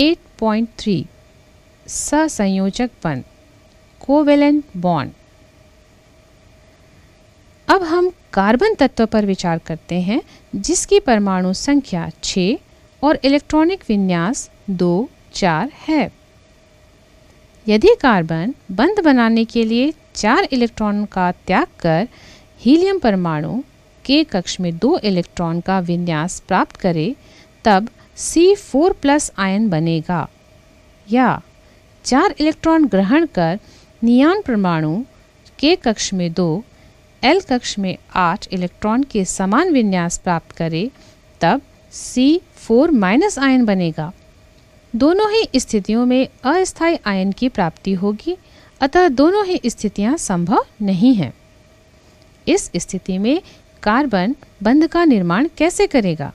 8.3 ससंयोजकपन covalent bond अब हम carbon तत्व पर विचार करते हैं जिसकी परमाणु संख्या 6 और इलेक्ट्रॉनिक विन्यास 2 4 है यदि कार्बन बंद बनाने के लिए चार इलेक्ट्रॉन का त्याग कर हीलियम परमाणु के कक्ष में दो इलेक्ट्रॉन का विन्यास प्राप्त करे तब सी फोर प्लस आयन बनेगा या चार इलेक्ट्रॉन ग्रहण कर नियान परमाणु के कक्ष में दो एल कक्ष में आठ इलेक्ट्रॉन के समान विन्यास प्राप्त करे तब सी फोर माइनस आयन बनेगा दोनों ही स्थितियों में अस्थायी आयन की प्राप्ति होगी अतः दोनों ही स्थितियां संभव नहीं हैं इस स्थिति में कार्बन बंध का निर्माण कैसे करेगा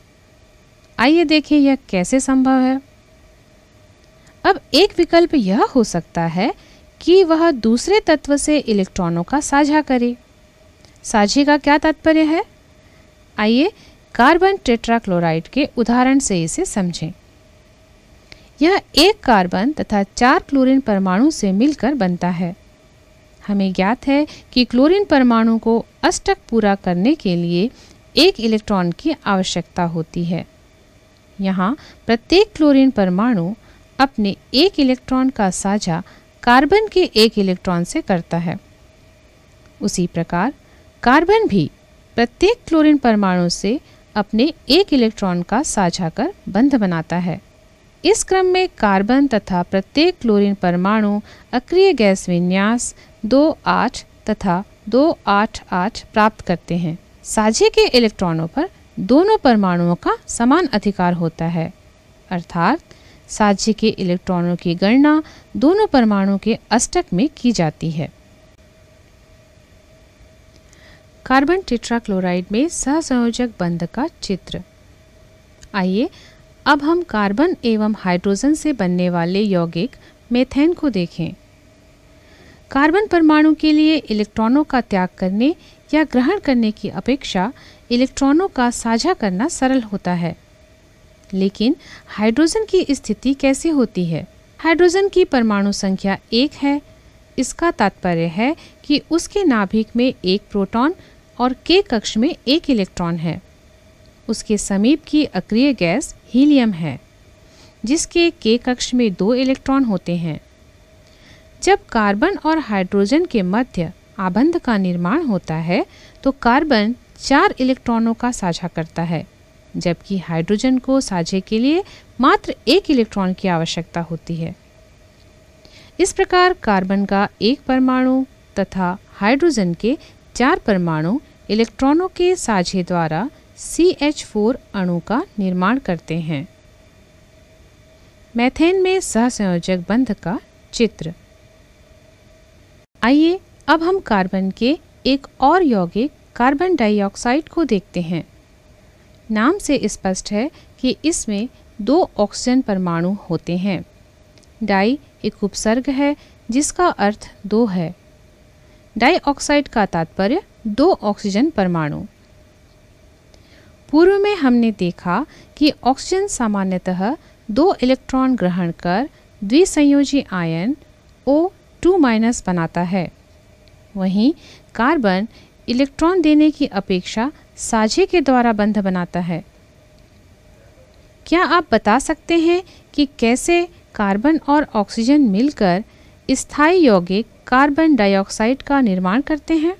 आइए देखें यह कैसे संभव है अब एक विकल्प यह हो सकता है कि वह दूसरे तत्व से इलेक्ट्रॉनों का साझा करे साझे का क्या तात्पर्य है आइए कार्बन टेट्राक्लोराइड के उदाहरण से इसे समझें यह एक कार्बन तथा चार क्लोरीन परमाणु से मिलकर बनता है हमें ज्ञात है कि क्लोरीन परमाणु को अष्टक पूरा करने के लिए एक इलेक्ट्रॉन की आवश्यकता होती है यहाँ प्रत्येक क्लोरीन परमाणु अपने एक इलेक्ट्रॉन का साझा कार्बन के एक इलेक्ट्रॉन से करता है उसी प्रकार कार्बन भी प्रत्येक क्लोरीन परमाणु से अपने एक इलेक्ट्रॉन का साझा कर बंध बनाता है इस क्रम में कार्बन तथा प्रत्येक क्लोरीन परमाणु अक्रिय गैस विन्यास दो आठ तथा दो आठ आठ प्राप्त करते हैं साझे के इलेक्ट्रॉनों पर दोनों परमाणुओं का समान अधिकार होता है अर्थात साझे के इलेक्ट्रॉनों की गणना दोनों परमाणुओं के अष्टक में की जाती है कार्बन टेट्राक्लोराइड में सहसंयोजक बंध का चित्र आइए अब हम कार्बन एवं हाइड्रोजन से बनने वाले यौगिक मेथेन को देखें कार्बन परमाणु के लिए इलेक्ट्रॉनों का त्याग करने या ग्रहण करने की अपेक्षा इलेक्ट्रॉनों का साझा करना सरल होता है लेकिन हाइड्रोजन की स्थिति कैसे होती है हाइड्रोजन की परमाणु संख्या एक है इसका तात्पर्य है कि उसके नाभिक में एक प्रोटॉन और के कक्ष में एक इलेक्ट्रॉन है उसके समीप की अक्रिय गैस हीलियम है जिसके के कक्ष में दो इलेक्ट्रॉन होते हैं जब कार्बन और हाइड्रोजन के मध्य आबंध का निर्माण होता है तो कार्बन चार इलेक्ट्रॉनों का साझा करता है जबकि हाइड्रोजन को साझे के लिए मात्र एक इलेक्ट्रॉन की आवश्यकता होती है इस प्रकार कार्बन का एक परमाणु तथा हाइड्रोजन के चार परमाणु इलेक्ट्रॉनों के साझे द्वारा सी एच फोर अणु का निर्माण करते हैं मैथेन में सहसंयोजक बंध का चित्र आइए अब हम कार्बन के एक और यौगिक कार्बन डाइऑक्साइड को देखते हैं नाम से स्पष्ट है कि इसमें दो ऑक्सीजन परमाणु होते हैं डाई एक उपसर्ग है जिसका अर्थ दो है डाइऑक्साइड का तात्पर्य दो ऑक्सीजन परमाणु पूर्व में हमने देखा कि ऑक्सीजन सामान्यतः दो इलेक्ट्रॉन ग्रहण कर द्विसंयोजी आयन ओ टू माइनस बनाता है वहीं कार्बन इलेक्ट्रॉन देने की अपेक्षा साझे के द्वारा बंध बनाता है क्या आप बता सकते हैं कि कैसे कार्बन और ऑक्सीजन मिलकर स्थायी यौगिक कार्बन डाइऑक्साइड का निर्माण करते हैं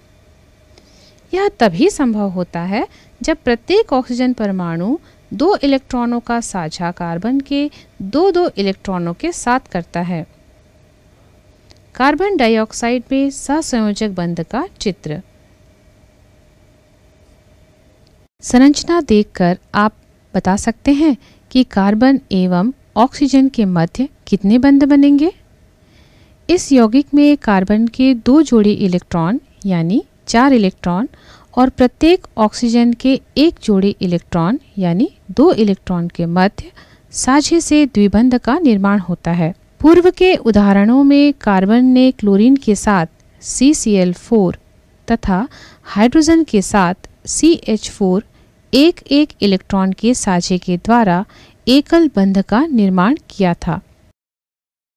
यह तभी संभव होता है जब प्रत्येक ऑक्सीजन परमाणु दो इलेक्ट्रॉनों का साझा कार्बन के दो दो इलेक्ट्रॉनों के साथ करता है कार्बन डाइऑक्साइड में ससंयोजक बंध का चित्र संरचना देखकर आप बता सकते हैं कि कार्बन एवं ऑक्सीजन के मध्य कितने बंध बनेंगे इस यौगिक में कार्बन के दो जोड़ी इलेक्ट्रॉन यानी चार इलेक्ट्रॉन और प्रत्येक ऑक्सीजन के एक जोड़ी इलेक्ट्रॉन यानी दो इलेक्ट्रॉन के मध्य साझे से द्विबंध का निर्माण होता है पूर्व के उदाहरणों में कार्बन ने क्लोरीन के साथ सी सी एल फोर तथा हाइड्रोजन के साथ सी एच फोर एक एक इलेक्ट्रॉन के साझे के द्वारा एकल बंध का निर्माण किया था